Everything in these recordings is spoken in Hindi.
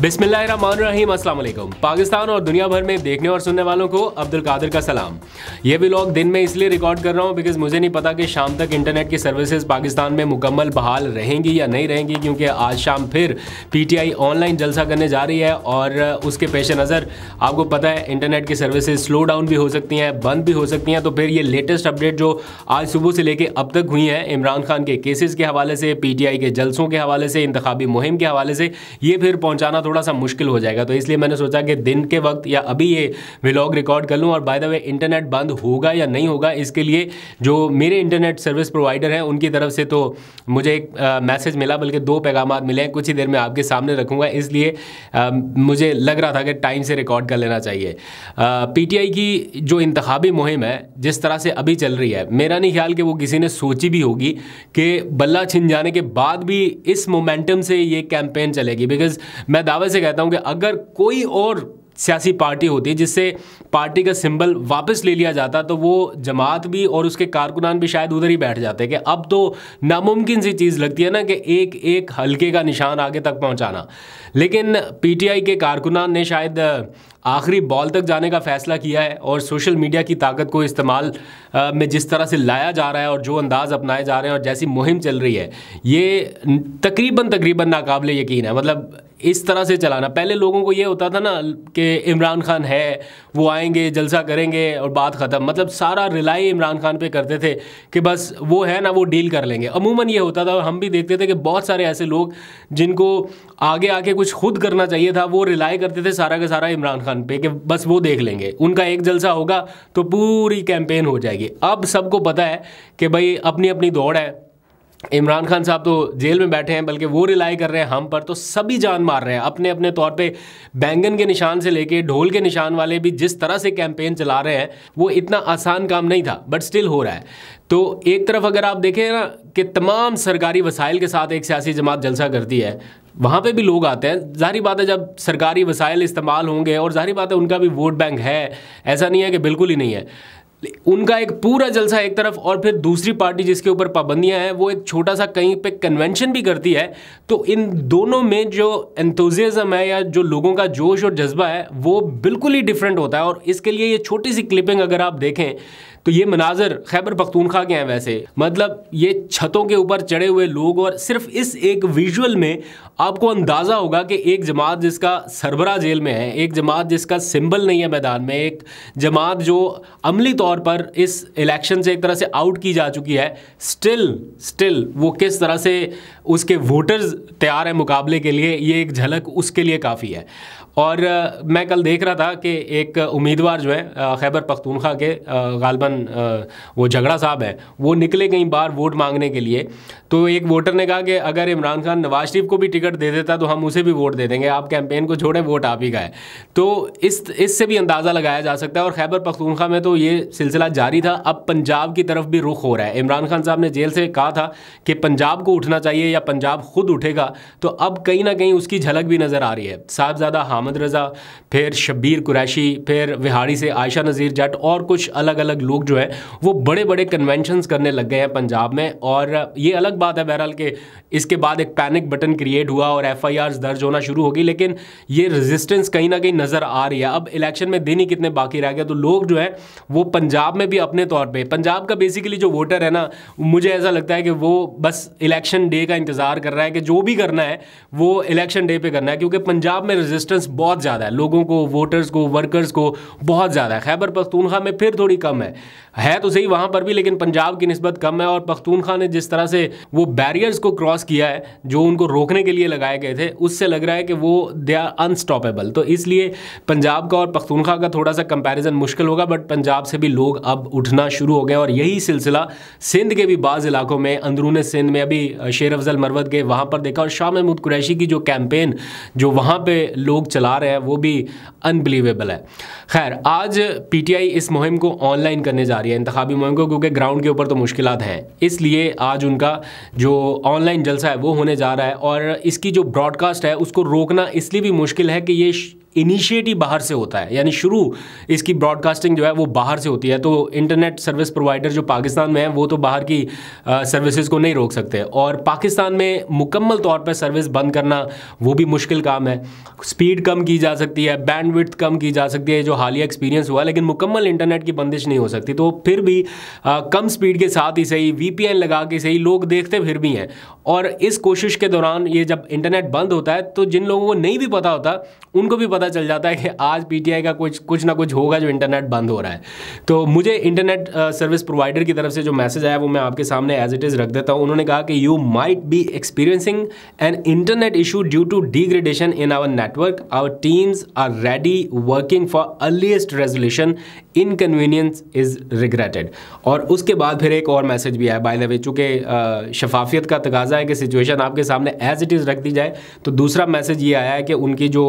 बिस्मिल्लाम अस्सलाम पाकिस्तान और दुनिया भर में देखने और सुनने वालों को अब्दुल कादिर का सलाम ये व्लॉग दिन में इसलिए रिकॉर्ड कर रहा हूँ बिकॉज मुझे नहीं पता कि शाम तक इंटरनेट की सर्विसेज पाकिस्तान में मुकम्मल बहाल रहेंगी या नहीं रहेंगी क्योंकि आज शाम फिर पीटीआई ऑनलाइन जलसा करने जा रही है और उसके पेश नज़र आपको पता है इंटरनेट की सर्विसेज स्लो डाउन भी हो सकती हैं बंद भी हो सकती हैं तो फिर ये लेटेस्ट अपडेट जो आज सुबह से लेकर अब तक हुई हैं इमरान खान के केसेज़ के हवाले से पी के जलसों के हवाले से इंतबी मुहिम के हवाले से ये फिर पहुँचाना तो थोड़ा सा मुश्किल हो जाएगा तो इसलिए मैंने सोचा कि दिन के वक्त या अभी ये व्लॉग रिकॉर्ड कर लूँ और बाय द वे इंटरनेट बंद होगा या नहीं होगा इसके लिए जो मेरे इंटरनेट सर्विस प्रोवाइडर हैं उनकी तरफ से तो मुझे एक मैसेज मिला बल्कि दो पैगाम मिले हैं कुछ ही देर में आपके सामने रखूँगा इसलिए मुझे लग रहा था कि टाइम से रिकॉर्ड कर लेना चाहिए पी की जो इंतबी मुहिम है जिस तरह से अभी चल रही है मेरा नहीं ख्याल कि वो किसी ने सोची भी होगी कि बल्ला छिन जाने के बाद भी इस मोमेंटम से ये कैंपेन चलेगी बिकॉज मैं दावे से कहता हूँ कि अगर कोई और सियासी पार्टी होती जिससे पार्टी का सिंबल वापस ले लिया जाता तो वो जमात भी और उसके कारकुनान भी शायद उधर ही बैठ जाते कि अब तो नामुमकिन सी चीज़ लगती है ना कि एक एक हल्के का निशान आगे तक पहुंचाना लेकिन पीटीआई के कारकुनान ने शायद आखिरी बॉल तक जाने का फैसला किया है और सोशल मीडिया की ताकत को इस्तेमाल में जिस तरह से लाया जा रहा है और जो अंदाज अपनाए जा रहे हैं और जैसी मुहिम चल रही है ये तकरीबन तकरीबन नाकबले यकीन है मतलब इस तरह से चलाना पहले लोगों को ये होता था ना कि इमरान खान है वो आएंगे जलसा करेंगे और बात ख़त्म मतलब सारा रिलाई इमरान खान पे करते थे कि बस वो है ना वो डील कर लेंगे अमूमन ये होता था और हम भी देखते थे कि बहुत सारे ऐसे लोग जिनको आगे आके कुछ खुद करना चाहिए था वो रिलाई करते थे सारा का सारा इमरान खान खान पे कि बस वो देख लेंगे उनका एक जलसा होगा तो पूरी कैंपेन हो जाएगी अब सबको पता है कि भाई अपनी अपनी दौड़ है इमरान खान साहब तो जेल में बैठे हैं बल्कि वो रिलाई कर रहे हैं हम पर तो सभी जान मार रहे हैं अपने अपने तौर पे बैंगन के निशान से लेके ढोल के निशान वाले भी जिस तरह से कैंपेन चला रहे हैं वो इतना आसान काम नहीं था बट स्टिल हो रहा है तो एक तरफ अगर आप देखें ना कि तमाम सरकारी वसाइल के साथ एक सियासी जमात जलसा करती है वहाँ पे भी लोग आते हैं जाहिर बात है जब सरकारी वसाइल इस्तेमाल होंगे और जाहिर बात है उनका भी वोट बैंक है ऐसा नहीं है कि बिल्कुल ही नहीं है उनका एक पूरा जलसा एक तरफ और फिर दूसरी पार्टी जिसके ऊपर पाबंदियां हैं वो एक छोटा सा कहीं पे कन्वेंशन भी करती है तो इन दोनों में जो एंथोजियाज़म है या जो लोगों का जोश और जज्बा है वो बिल्कुल ही डिफरेंट होता है और इसके लिए ये छोटी सी क्लिपिंग अगर आप देखें तो ये मनाजर खैबर पख्तूनखा के हैं वैसे मतलब ये छतों के ऊपर चढ़े हुए लोग और सिर्फ इस एक विजुअल में आपको अंदाज़ा होगा कि एक जमात जिसका सरबरा जेल में है एक जमात जिसका सिंबल नहीं है मैदान में एक जमात जो अमली तौर पर इस इलेक्शन से एक तरह से आउट की जा चुकी है स्टिल स्टिल वो किस तरह से उसके वोटर्स तैयार हैं मुकाबले के लिए ये एक झलक उसके लिए काफ़ी है और मैं कल देख रहा था कि एक उम्मीदवार जो है खैबर पख्तूनखा के गालबन वो झगड़ा साहब है वो निकले कहीं बार वोट मांगने के लिए तो एक वोटर ने कहा कि अगर इमरान खान नवाज शरीफ को भी टिकट दे देता तो हम उसे भी वोट दे देंगे आप कैंपेन को छोड़ें वोट आप ही का है तो इस इससे भी अंदाज़ा लगाया जा सकता है और खैबर पख्तूनखा में तो ये सिलसिला जारी था अब पंजाब की तरफ भी रुख हो रहा है इमरान खान साहब ने जेल से कहा था कि पंजाब को उठना चाहिए या पंजाब खुद उठेगा तो अब कहीं ना कहीं उसकी झलक भी नज़र आ रही है साहबजादा हामद अहमद रज़ा फिर शब्बीर कुरैशी फिर विहाड़ी से आयशा नज़ीर जट और कुछ अलग अलग लोग जो हैं वो बड़े बड़े कन्वेंशनस करने लग गए हैं पंजाब में और ये अलग बात है बहरहाल के इसके बाद एक पैनिक बटन क्रिएट हुआ और एफ दर्ज होना शुरू हो गई लेकिन ये रजिस्टेंस कहीं ना कहीं नज़र आ रही है अब इलेक्शन में दिन ही कितने बाकी रह गए तो लोग जो है वो पंजाब में भी अपने तौर पर पंजाब का बेसिकली जो वोटर है ना मुझे ऐसा लगता है कि वो बस इलेक्शन डे का इंतज़ार कर रहा है कि जो भी करना है वो इलेक्शन डे पे करना है क्योंकि पंजाब में रेजिस्टेंस बहुत ज़्यादा है लोगों को वोटर्स को वर्कर्स को बहुत ज़्यादा है खैबर पख्तूनखा में फिर थोड़ी कम है है तो सही वहाँ पर भी लेकिन पंजाब की नस्बत कम है और पख्तूनखा ने जिस तरह से वो बैरियर्स को क्रॉस किया है जो उनको रोकने के लिए लगाए गए थे उससे लग रहा है कि वो दे आर अनस्टॉपेबल तो इसलिए पंजाब का और पख्तूनखा का थोड़ा सा कंपेरिजन मुश्किल होगा बट पंजाब से भी लोग अब उठना शुरू हो गए और यही सिलसिला सिंध के भी बाज़ इलाकों में अंदरून सिंध में अभी शेर अफजल मरवत गए वहाँ पर देखा और शाह महमूद कुरैशी की जो कैंपेन जो वहाँ पर लोग चला रहे हैं वो भी अनबिलीवेबल है खैर आज पीटीआई इस मुहिम को ऑनलाइन करने जा रही है इंतबी मुहिम को क्योंकि ग्राउंड के ऊपर तो मुश्किल हैं इसलिए आज उनका जो ऑनलाइन जलसा है वो होने जा रहा है और इसकी जो ब्रॉडकास्ट है उसको रोकना इसलिए भी मुश्किल है कि ये इनिशिएटिव बाहर से होता है यानी शुरू इसकी ब्रॉडकास्टिंग जो है वो बाहर से होती है तो इंटरनेट सर्विस प्रोवाइडर जो पाकिस्तान में है वो तो बाहर की सर्विसेज को नहीं रोक सकते और पाकिस्तान में मुकम्मल तौर पर सर्विस बंद करना वो भी मुश्किल काम है स्पीड कम की जा सकती है बैंडविड्थ कम की जा सकती है जो हालिया एक्सपीरियंस हुआ लेकिन मुकम्मल इंटरनेट की बंदिश नहीं हो सकती तो फिर भी आ, कम स्पीड के साथ ही सही वी लगा के सही लोग देखते फिर भी हैं और इस कोशिश के दौरान ये जब इंटरनेट बंद होता है तो जिन लोगों को नहीं भी पता होता उनको भी पता पता चल जाता है कि आज पी का कुछ कुछ ना कुछ होगा जो इंटरनेट बंद हो रहा है तो मुझे इंटरनेट सर्विस प्रोवाइडर की तरफ से जो मैसेज आया वो मैं आपके सामने एज इट इज़ रख देता हूँ उन्होंने कहा कि you might be experiencing an internet issue due to degradation in our network our teams are ready working for earliest resolution inconvenience is regretted और उसके बाद फिर एक और मैसेज भी आया बाय द वे चूँकि शफाफियत का तकाजा है कि सिचुएशन आपके सामने एज इट इज़ रख दी जाए तो दूसरा मैसेज ये आया है कि उनकी जो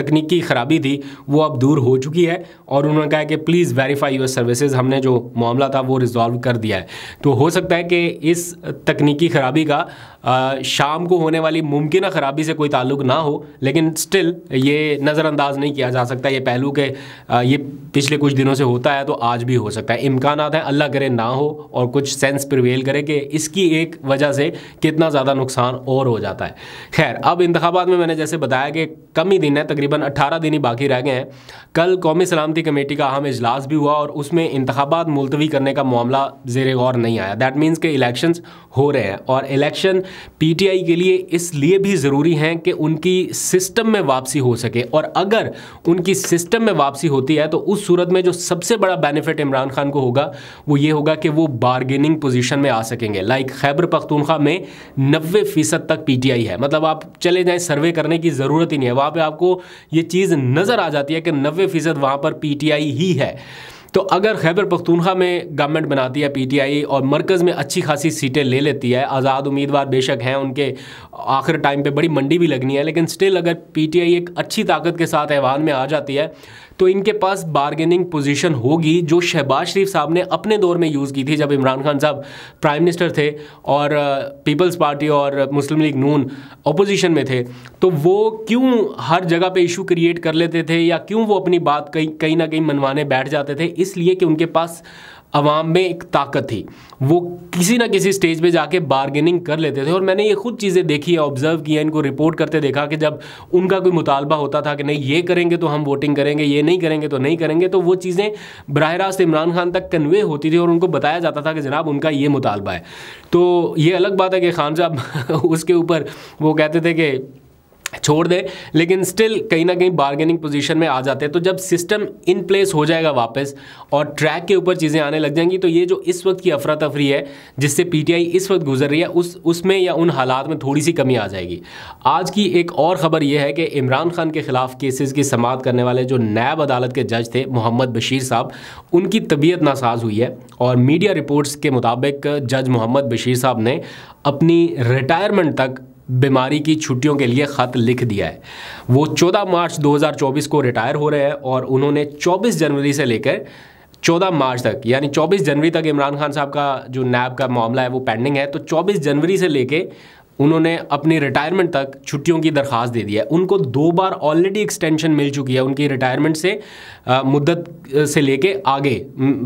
तकनीक तकनीक की खराबी थी वो अब दूर हो चुकी है और उन्होंने कहा कि प्लीज़ वेरीफाई योर सर्विसेज हमने जो मामला था वो रिजॉल्व कर दिया है तो हो सकता है कि इस तकनीकी खराबी का शाम को होने वाली मुमकिन खराबी से कोई ताल्लुक ना हो लेकिन स्टिल ये नज़रअंदाज नहीं किया जा सकता ये पहलू के ये पिछले कुछ दिनों से होता है तो आज भी हो सकता है इम्कान है अल्लाह करे ना हो और कुछ सेंस प्रिवेल करे कि इसकी एक वजह से कितना ज़्यादा नुकसान और हो जाता है खैर अब इंतबात में मैंने जैसे बताया कि कम ही दिन है तकरीबन अट्ठारह दिन ही बाकी रह गए हैं कल कौमी सलामती कमेटी का अहम इजलास भी हुआ और उसमें इंतबात मुलतवी करने का मामला जेर गौर नहीं आया दैट मीन्स के इलेक्शन हो रहे हैं और इलेक्शन पी टी आई के लिए इसलिए भी ज़रूरी हैं कि उनकी सिस्टम में वापसी हो सके और अगर उनकी सिस्टम में वापसी होती है तो उस सूरत में जो सबसे बड़ा बेनिफिट इमरान खान को होगा वो ये होगा कि वो बारगेनिंग पोजिशन में आ सकेंगे लाइक खैबर पख्तूनख्वा में नब्बे फ़ीसद तक आई है मतलब आप चले जाएँ सर्वे करने की ज़रूरत ही नहीं है वहाँ पर आपको ये चीज़ नज़र आ जाती है कि नब्बे फ़ीसद वहाँ पर पी ही है तो अगर खैबर पख्तूनखा में गवर्नमेंट बनाती है पीटीआई और मरकज़ में अच्छी खासी सीटें ले लेती है आज़ाद उम्मीदवार बेशक हैं उनके आखिर टाइम पे बड़ी मंडी भी लगनी है लेकिन स्टिल अगर पीटीआई एक अच्छी ताकत के साथ ऐवान में आ जाती है तो इनके पास बार्गेनिंग पोजीशन होगी जो शहबाज शरीफ साहब ने अपने दौर में यूज़ की थी जब इमरान खान साहब प्राइम मिनिस्टर थे और पीपल्स पार्टी और मुस्लिम लीग नून अपोजिशन में थे तो वो क्यों हर जगह पे इशू क्रिएट कर लेते थे या क्यों वो अपनी बात कहीं कहीं ना कहीं मनवाने बैठ जाते थे इसलिए कि उनके पास आवाम में एक ताकत थी वो किसी ना किसी स्टेज पे जाके बारगेनिंग कर लेते थे और मैंने ये खुद चीज़ें देखी है ऑब्जर्व किया इनको रिपोर्ट करते देखा कि जब उनका कोई मुतालबा होता था कि नहीं ये करेंगे तो हम वोटिंग करेंगे ये नहीं करेंगे तो नहीं करेंगे तो वो चीज़ें बरह रास्त इमरान खान तक कन्वे होती थी और उनको बताया जाता था कि जनाब उनका ये मुतालबा है तो ये अलग बात है कि खान साहब उसके ऊपर वो कहते थे कि छोड़ दे लेकिन स्टिल कहीं ना कहीं बार्गेनिंग पोजीशन में आ जाते हैं तो जब सिस्टम इन प्लेस हो जाएगा वापस और ट्रैक के ऊपर चीज़ें आने लग जाएंगी तो ये जो इस वक्त की अफरा तफरी है जिससे पीटीआई इस वक्त गुजर रही है उस उसमें या उन हालात में थोड़ी सी कमी आ जाएगी आज की एक और ख़बर यह है कि इमरान खान के ख़िलाफ़ केसेज़ की समात करने वाले जो नैब अदालत के जज थे मोहम्मद बशीर साहब उनकी तबीयत नासाज हुई है और मीडिया रिपोर्ट्स के मुताबिक जज मोहम्मद बशीर साहब ने अपनी रिटायरमेंट तक बीमारी की छुट्टियों के लिए ख़त लिख दिया है वो 14 मार्च 2024 को रिटायर हो रहे हैं और उन्होंने 24 जनवरी से लेकर 14 मार्च तक यानी 24 जनवरी तक इमरान खान साहब का जो नैब का मामला है वो पेंडिंग है तो 24 जनवरी से लेके उन्होंने अपनी रिटायरमेंट तक छुट्टियों की दरख्वास्त दे दी है उनको दो बार ऑलरेडी एक्सटेंशन मिल चुकी है उनकी रिटायरमेंट से मुद्दत से लेके आगे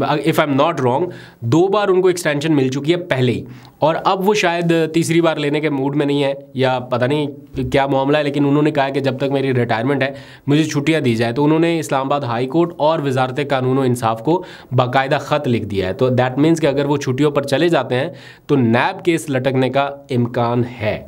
if I am not wrong दो बार उनको एक्सटेंशन मिल चुकी है पहले ही और अब वो शायद तीसरी बार लेने के मूड में नहीं है या पता नहीं क्या मामला है लेकिन उन्होंने कहा कि जब तक मेरी रिटायरमेंट है मुझे छुट्टियाँ दी जाए तो उन्होंने इस्लामाबाद हाई कोर्ट और वजारत कानून इंसाफ को बाकायदा ख़त लिख दिया है तो दैट मीन्स कि अगर वो छुट्टियों पर चले जाते हैं तो नैब केस लटकने का इम्कान है है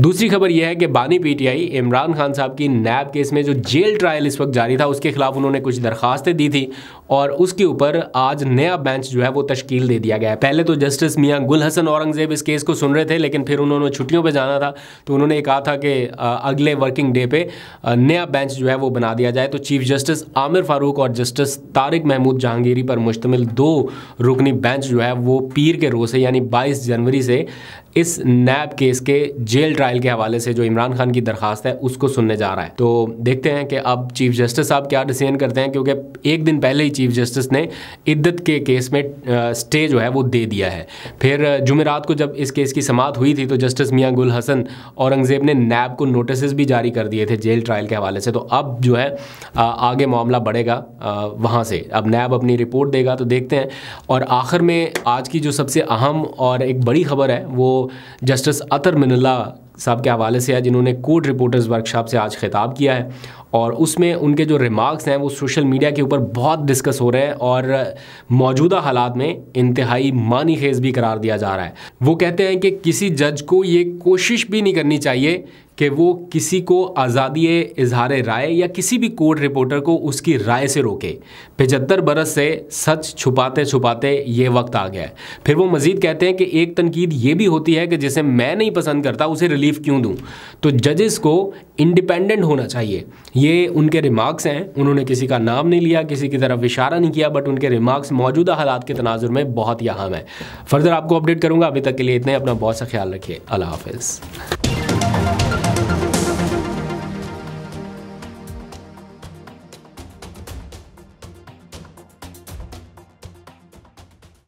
दूसरी खबर यह है कि बानी पीटीआई इमरान खान साहब की नैब केस में जो जेल ट्रायल इस वक्त जारी था उसके खिलाफ उन्होंने कुछ दरखास्तें दी थी और उसके ऊपर आज नया बेंच जो है वो तश्कील दे दिया गया है पहले तो जस्टिस मियाँ गुल हसन औरंगजेब इस केस को सुन रहे थे लेकिन फिर उन्होंने छुट्टियों पर जाना था तो उन्होंने कहा था कि अगले वर्किंग डे पे नया बेंच जो है वो बना दिया जाए तो चीफ जस्टिस आमिर फारूक और जस्टिस तारिक महमूद जहांगीरी पर मुश्तमिल दो रुकनी बेंच जो है वो पीर के रोज से यानी बाईस जनवरी से इस नैब केस के जेल ट्रायल ट्रायल के हवाले से जो इमरान खान की दरखास्त है उसको सुनने जा रहा है तो देखते हैं कि अब चीफ जस्टिस साहब क्या डिसीजन करते हैं क्योंकि एक दिन पहले ही चीफ जस्टिस ने इद्दत के केस में स्टे जो है वो दे दिया है फिर जुमेरात को जब इस केस की समाप्त हुई थी तो जस्टिस मियाँ गुल हसन औरंगज़ेब ने नैब को नोटिस भी जारी कर दिए थे जेल ट्रायल के हवाले से तो अब जो है आगे मामला बढ़ेगा वहाँ से अब नैब अपनी रिपोर्ट देगा तो देखते हैं और आखिर में आज की जो सबसे अहम और एक बड़ी खबर है वो जस्टिस अतर मिनल्ला साहब के हवाले से है जिन्होंने कोर्ट रिपोर्टर्स वर्कशॉप से आज खिताब किया है और उसमें उनके जो रिमार्क्स हैं वो सोशल मीडिया के ऊपर बहुत डिस्कस हो रहे हैं और मौजूदा हालात में इंतहाई मानी खेज भी करार दिया जा रहा है वो कहते हैं कि किसी जज को ये कोशिश भी नहीं करनी चाहिए कि वो किसी को आज़ादी इजहार राय या किसी भी कोर्ट रिपोर्टर को उसकी राय से रोके पचहत्तर बरस से सच छुपाते छुपाते ये वक्त आ गया है फिर वो मज़ीद कहते हैं कि एक तनकीद ये भी होती है कि जिसे मैं नहीं पसंद करता उसे रिलीफ क्यों दूँ तो जजेस को इंडिपेंडेंट होना चाहिए ये उनके रिमार्क्स हैं उन्होंने किसी का नाम नहीं लिया किसी की तरफ इशारा नहीं किया बट उनके रिमार्क्स मौजूदा हालात के तनाजुर में बहुत ही अहम है फर्दर आपको अपडेट करूँगा अभी तक के लिए इतने अपना बहुत सा ख्याल रखिए अल्लाह हाफिज़